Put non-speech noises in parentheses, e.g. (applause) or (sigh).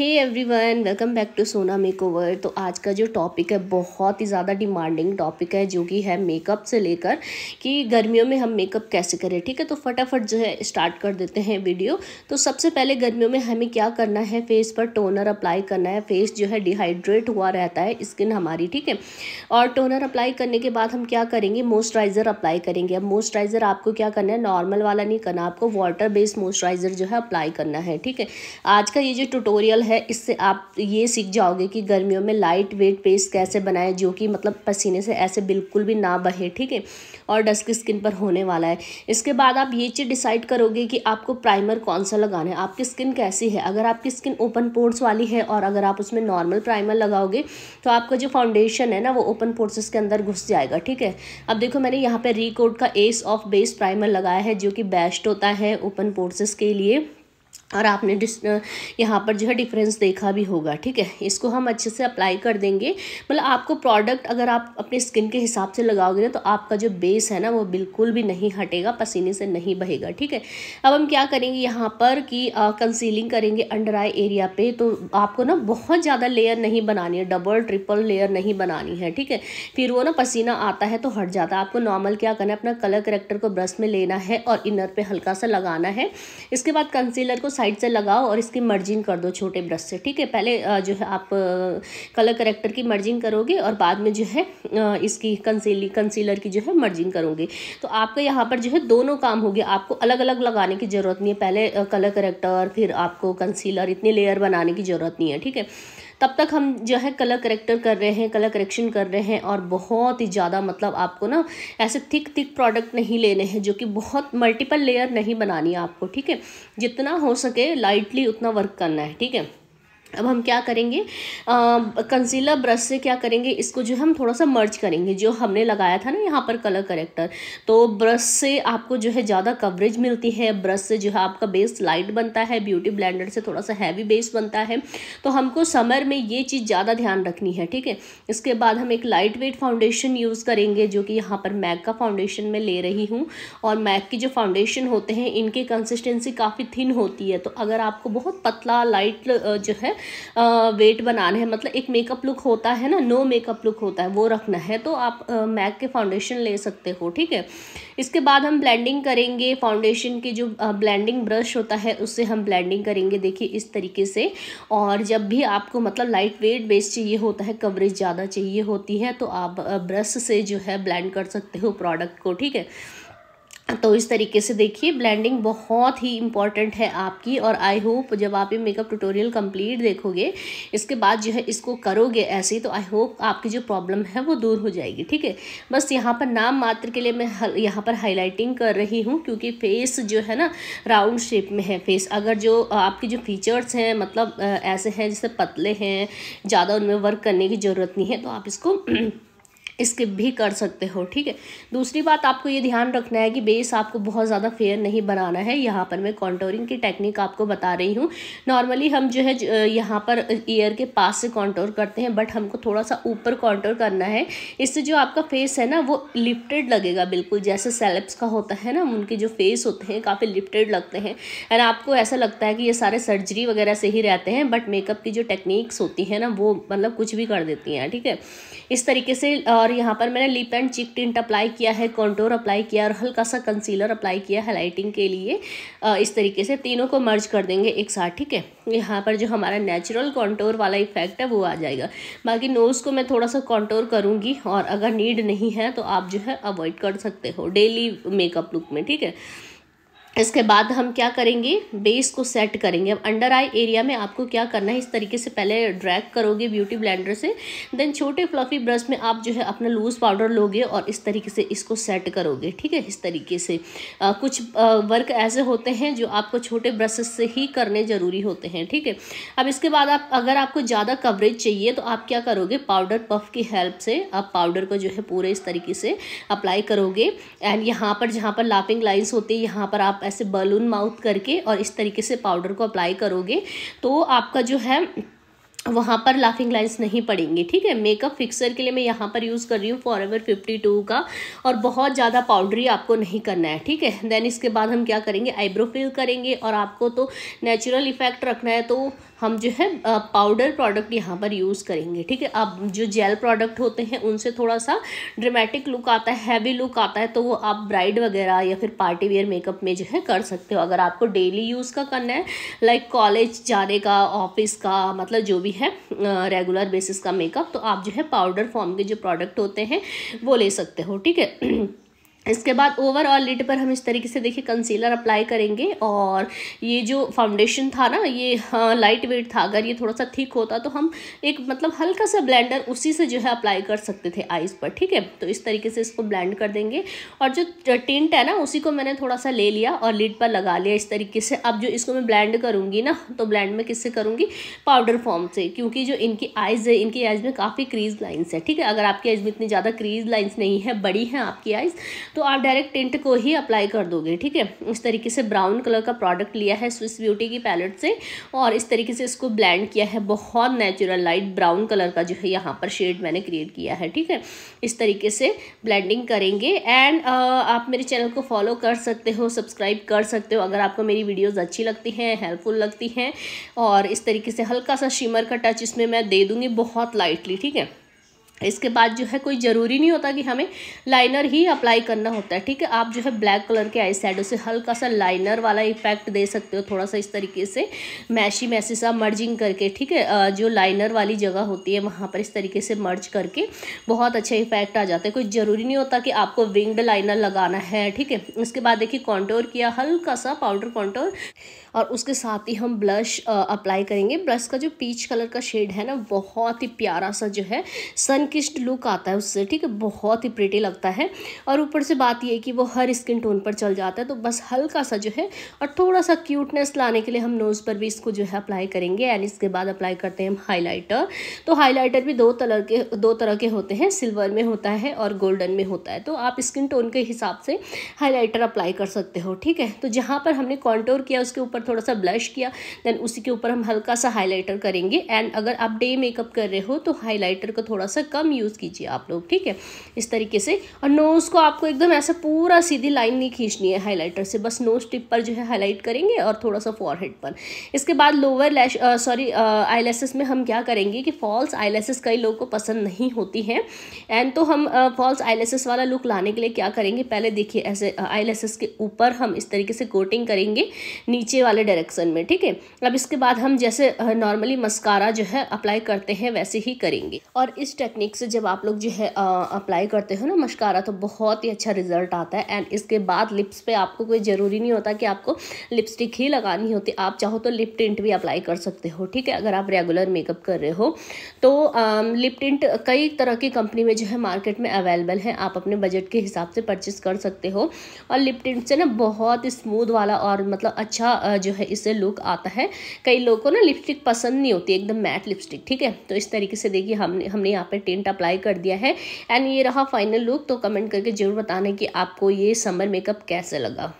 hey everyone welcome back to Sona makeover तो आज का जो टॉपिक है बहुत ही ज़्यादा डिमांडिंग टॉपिक है जो कि है मेकअप से लेकर कि गर्मियों में हम मेकअप कैसे करें ठीक है तो फटाफट जो है स्टार्ट कर देते हैं वीडियो तो सबसे पहले गर्मियों में हमें क्या करना है फेस पर टोनर अप्लाई करना है फेस जो है डिहाइड्रेट हुआ रहता है स्किन हमारी ठीक है और टोनर अप्लाई करने के बाद हम क्या करेंगे मॉइस्चराइज़र अप्लाई करेंगे अब मॉइस्चराइज़र आपको क्या करना है नॉर्मल वाला नहीं करना आपको वाटर बेस्ड मॉइस्चराइज़र जो है अप्लाई करना है ठीक है आज का ये जो ट्यूटोरियल है है इससे आप ये सीख जाओगे कि गर्मियों में लाइट वेट पेस्ट कैसे बनाएं जो कि मतलब पसीने से ऐसे बिल्कुल भी ना बहे ठीक है और डस्क स्किन पर होने वाला है इसके बाद आप ये चीज़ डिसाइड करोगे कि आपको प्राइमर कौन सा लगाना है आपकी स्किन कैसी है अगर आपकी स्किन ओपन पोर्ट्स वाली है और अगर आप उसमें नॉर्मल प्राइमर लगाओगे तो आपका जो फाउंडेशन है ना वो ओपन पोर्ट्स के अंदर घुस जाएगा ठीक है अब देखो मैंने यहाँ पर रिकोड का एस ऑफ बेस प्राइमर लगाया है जो कि बेस्ट होता है ओपन पोर्सेस के लिए और आपने डिस यहाँ पर जो है डिफरेंस देखा भी होगा ठीक है इसको हम अच्छे से अप्लाई कर देंगे मतलब आपको प्रोडक्ट अगर आप अपने स्किन के हिसाब से लगाओगे ना तो आपका जो बेस है ना वो बिल्कुल भी नहीं हटेगा पसीने से नहीं बहेगा ठीक है अब हम क्या करेंगे यहाँ पर कि कंसीलिंग करेंगे अंडर आई एरिया पे तो आपको ना बहुत ज़्यादा लेयर नहीं बनानी है डबल ट्रिपल लेयर नहीं बनानी है ठीक है फिर वो ना पसीना आता है तो हट जाता है आपको नॉर्मल क्या करना है अपना कलर करेक्टर को ब्रश में लेना है और इनर पर हल्का सा लगाना है इसके बाद कंसीलर को साइड से लगाओ और इसकी मर्जिंग कर दो छोटे ब्रश से ठीक है पहले जो है आप कलर करेक्टर की मर्जिंग करोगे और बाद में जो है इसकी कंसीली कंसीलर की जो है मर्जिंग करोगे तो आपका यहाँ पर जो है दोनों काम हो गया आपको अलग अलग लगाने की ज़रूरत नहीं है पहले कलर करेक्टर फिर आपको कंसीलर इतनी लेयर बनाने की ज़रूरत नहीं है ठीक है तब तक हम जो है कलर करेक्टर कर रहे हैं कलर करेक्शन कर रहे हैं और बहुत ही ज़्यादा मतलब आपको ना ऐसे थिक थिक प्रोडक्ट नहीं लेने हैं जो कि बहुत मल्टीपल लेयर नहीं बनानी है आपको ठीक है जितना हो सके लाइटली उतना वर्क करना है ठीक है अब हम क्या करेंगे कंसीलर ब्रश से क्या करेंगे इसको जो हम थोड़ा सा मर्ज करेंगे जो हमने लगाया था ना यहाँ पर कलर करेक्टर तो ब्रश से आपको जो है ज़्यादा कवरेज मिलती है ब्रश से जो है आपका बेस लाइट बनता है ब्यूटी ब्लेंडर से थोड़ा सा हैवी बेस बनता है तो हमको समर में ये चीज़ ज़्यादा ध्यान रखनी है ठीक है इसके बाद हम एक लाइट वेट फाउंडेशन यूज़ करेंगे जो कि यहाँ पर मैक का फाउंडेशन मैं ले रही हूँ और मैक की जो फाउंडेशन होते हैं इनकी कंसिस्टेंसी काफ़ी थिन होती है तो अगर आपको बहुत पतला लाइट जो है वेट बनाना है मतलब एक मेकअप लुक होता है ना नो मेकअप लुक होता है वो रखना है तो आप मैक के फाउंडेशन ले सकते हो ठीक है इसके बाद हम ब्लेंडिंग करेंगे फाउंडेशन की जो ब्लेंडिंग ब्रश होता है उससे हम ब्लेंडिंग करेंगे देखिए इस तरीके से और जब भी आपको मतलब लाइट वेट बेस चाहिए होता है कवरेज ज़्यादा चाहिए होती है तो आप ब्रश से जो है ब्लेंड कर सकते हो प्रोडक्ट को ठीक है तो इस तरीके से देखिए ब्लेंडिंग बहुत ही इंपॉर्टेंट है आपकी और आई होप जब आप ये मेकअप ट्यूटोरियल कंप्लीट देखोगे इसके बाद जो है इसको करोगे ऐसे ही तो आई होप आपकी जो प्रॉब्लम है वो दूर हो जाएगी ठीक है बस यहाँ पर नाम मात्र के लिए मैं यहाँ पर हाईलाइटिंग कर रही हूँ क्योंकि फेस जो है ना राउंड शेप में है फेस अगर जो आपके जो फीचर्स हैं मतलब ऐसे हैं जैसे पतले हैं ज़्यादा उनमें वर्क करने की ज़रूरत नहीं है तो आप इसको (clears throat) स्किप भी कर सकते हो ठीक है दूसरी बात आपको ये ध्यान रखना है कि बेस आपको बहुत ज़्यादा फेयर नहीं बनाना है यहाँ पर मैं कॉन्टोरिंग की टेक्निक आपको बता रही हूँ नॉर्मली हम जो है यहाँ पर ईयर के पास से कॉन्टोर करते हैं बट हमको थोड़ा सा ऊपर कॉन्टोर करना है इससे जो आपका फेस है ना वो लिफ्टेड लगेगा बिल्कुल जैसे सेलेब्स का होता है ना उनके जो फेस होते हैं काफ़ी लिफ्टेड लगते हैं एंड आपको ऐसा लगता है कि ये सारे सर्जरी वगैरह से ही रहते हैं बट मेकअप की जो टेक्निक्स होती हैं ना वो मतलब कुछ भी कर देती हैं ठीक है इस तरीके से और और यहाँ पर मैंने lip and cheek tint apply किया है कॉन्टोर अप्लाई किया और हल्का सा कंसीलर अप्लाई किया हाईलाइटिंग के लिए इस तरीके से तीनों को मर्ज कर देंगे एक साथ ठीक है यहाँ पर जो हमारा नेचुरल कॉन्टोर वाला इफेक्ट है वो आ जाएगा बाकी नोज़ को मैं थोड़ा सा कॉन्टोर करूँगी और अगर नीड नहीं है तो आप जो है अवॉइड कर सकते हो डेली मेकअप लुक में ठीक है इसके बाद हम क्या करेंगे बेस को सेट करेंगे अब अंडर आई एरिया में आपको क्या करना है इस तरीके से पहले ड्रैग करोगे ब्यूटी ब्लेंडर से देन छोटे फ्लफी ब्रश में आप जो है अपना लूज़ पाउडर लोगे और इस तरीके से इसको सेट करोगे ठीक है इस तरीके से आ, कुछ आ, वर्क ऐसे होते हैं जो आपको छोटे ब्रशेस से ही करने ज़रूरी होते हैं ठीक है अब इसके बाद आप अगर आपको ज़्यादा कवरेज चाहिए तो आप क्या करोगे पाउडर पफ की हेल्प से आप पाउडर को जो है पूरे इस तरीके से अप्लाई करोगे एंड यहाँ पर जहाँ पर लापिंग लाइन्स होती है यहाँ पर आप आप ऐसे बलून माउथ करके और इस तरीके से पाउडर को अप्लाई करोगे तो आपका जो है वहाँ पर लाफिंग लाइंस नहीं पड़ेंगी ठीक है मेकअप फिक्सर के लिए मैं यहाँ पर यूज़ कर रही हूँ फॉर एवर फिफ्टी टू का और बहुत ज़्यादा पाउडरी आपको नहीं करना है ठीक है देन इसके बाद हम क्या करेंगे आईब्रो फिल करेंगे और आपको तो नेचुरल इफेक्ट रखना है तो हम जो है पाउडर प्रोडक्ट यहाँ पर यूज़ करेंगे ठीक है अब जो जेल प्रोडक्ट होते हैं उनसे थोड़ा सा ड्रामेटिक लुक आता है हैवी लुक आता है तो वो आप ब्राइड वगैरह या फिर पार्टी वेयर मेकअप में जो है कर सकते हो अगर आपको डेली यूज़ का करना है लाइक कॉलेज जाने का ऑफिस का मतलब जो भी है रेगुलर बेसिस का मेकअप तो आप जो है पाउडर फॉर्म के जो प्रोडक्ट होते हैं वो ले सकते हो ठीक है (clears throat) इसके बाद ओवरऑल लिड पर हम इस तरीके से देखिए कंसीलर अप्लाई करेंगे और ये जो फाउंडेशन था ना ये लाइट हाँ, वेट था अगर ये थोड़ा सा ठीक होता तो हम एक मतलब हल्का सा ब्लेंडर उसी से जो है अप्लाई कर सकते थे आइज़ पर ठीक है तो इस तरीके से इसको ब्लेंड कर देंगे और जो टेंट है ना उसी को मैंने थोड़ा सा ले लिया और लिट पर लगा लिया इस तरीके से अब जो इसको मैं ब्लैंड करूँगी ना तो ब्लैंड में किससे करूँगी पाउडर फॉर्म से क्योंकि जो इनकी आइज़ है इनकी आइज़ में काफ़ी क्रीज लाइन्स है ठीक है अगर आपकी आइज़ में इतनी ज़्यादा क्रीज लाइन्स नहीं है बड़ी हैं आपकी आइज़ तो आप डायरेक्ट टिंट को ही अप्लाई कर दोगे ठीक है इस तरीके से ब्राउन कलर का प्रोडक्ट लिया है स्विस ब्यूटी की पैलेट से और इस तरीके से इसको ब्लैंड किया है बहुत नेचुरल लाइट ब्राउन कलर का जो है यहाँ पर शेड मैंने क्रिएट किया है ठीक है इस तरीके से ब्लैंडिंग करेंगे एंड आप मेरे चैनल को फॉलो कर सकते हो सब्सक्राइब कर सकते हो अगर आपको मेरी वीडियोज़ अच्छी लगती हैं हेल्पफुल लगती हैं और इस तरीके से हल्का सा शिमर का टच इसमें मैं दे दूँगी बहुत लाइटली ठीक है इसके बाद जो है कोई ज़रूरी नहीं होता कि हमें लाइनर ही अप्लाई करना होता है ठीक है आप जो है ब्लैक कलर के आई शेडो से हल्का सा लाइनर वाला इफेक्ट दे सकते हो थोड़ा सा इस तरीके से मैशी मैशी सा मर्जिंग करके ठीक है जो लाइनर वाली जगह होती है वहाँ पर इस तरीके से मर्ज करके बहुत अच्छा इफेक्ट आ जाता है कोई ज़रूरी नहीं होता कि आपको विंगड लाइनर लगाना है ठीक है उसके बाद देखिए कॉन्टोर किया हल्का सा पाउडर कॉन्टोर और उसके साथ ही हम ब्लश अप्लाई करेंगे ब्लश का जो पीच कलर का शेड है ना बहुत ही प्यारा सा जो है सन टर्किस्ट लुक आता है उससे ठीक है बहुत ही प्रिटी लगता है और ऊपर से बात यह है कि वो हर स्किन टोन पर चल जाता है तो बस हल्का सा जो है और थोड़ा सा क्यूटनेस लाने के लिए हम नोज़ पर भी इसको जो है अप्लाई करेंगे एंड इसके बाद अप्लाई करते हैं हम हाईलाइटर तो हाईलाइटर भी दो तरह के दो तरह के होते हैं सिल्वर में होता है और गोल्डन में होता है तो आप स्किन टोन के हिसाब से हाईलाइटर अप्लाई कर सकते हो ठीक है तो जहाँ पर हमने कॉन्टोर किया उसके ऊपर थोड़ा सा ब्लश किया देन उसी के ऊपर हम हल्का सा हाईलाइटर करेंगे एंड अगर आप डे मेकअप कर रहे हो तो हाईलाइटर को थोड़ा सा कम कम यूज़ कीजिए आप लोग ठीक है इस तरीके से और नोज़ को आपको एकदम ऐसा पूरा सीधी लाइन नहीं खींचनी है हाईलाइटर से बस नोज टिप पर जो है हाईलाइट करेंगे और थोड़ा सा फॉरहेड पर इसके बाद लोअर लैश सॉरी आई में हम क्या करेंगे कि फॉल्स आई कई लोगों को पसंद नहीं होती हैं एंड तो हम फॉल्स आई वाला लुक लाने के लिए क्या करेंगे पहले देखिए ऐसे आई के ऊपर हम इस तरीके से कोटिंग करेंगे नीचे वाले डायरेक्शन में ठीक है अब इसके बाद हम जैसे नॉर्मली मस्कारा जो है अप्लाई करते हैं वैसे ही करेंगे और इस टेक्निक से जब आप लोग जो है अप्लाई करते हो ना मशकारा तो बहुत ही अच्छा रिजल्ट आता है एंड इसके बाद लिप्स पे आपको कोई ज़रूरी नहीं होता कि आपको लिपस्टिक ही लगानी होती आप चाहो तो लिप टिंट भी अप्लाई कर सकते हो ठीक है अगर आप रेगुलर मेकअप कर रहे हो तो आ, लिप टिंट कई तरह की कंपनी में जो है मार्केट में अवेलेबल है आप अपने बजट के हिसाब से परचेस कर सकते हो और लिप टिंट से ना बहुत स्मूथ वाला और मतलब अच्छा जो है इससे लुक आता है कई लोगों को ना लिपस्टिक पसंद नहीं होती एकदम मैट लिपस्टिक ठीक है तो इस तरीके से देखिए हमने हमने यहाँ पे टिंट पेंट अप्लाई कर दिया है एंड ये रहा फाइनल लुक तो कमेंट करके ज़रूर बताना कि आपको ये समर मेकअप कैसे लगा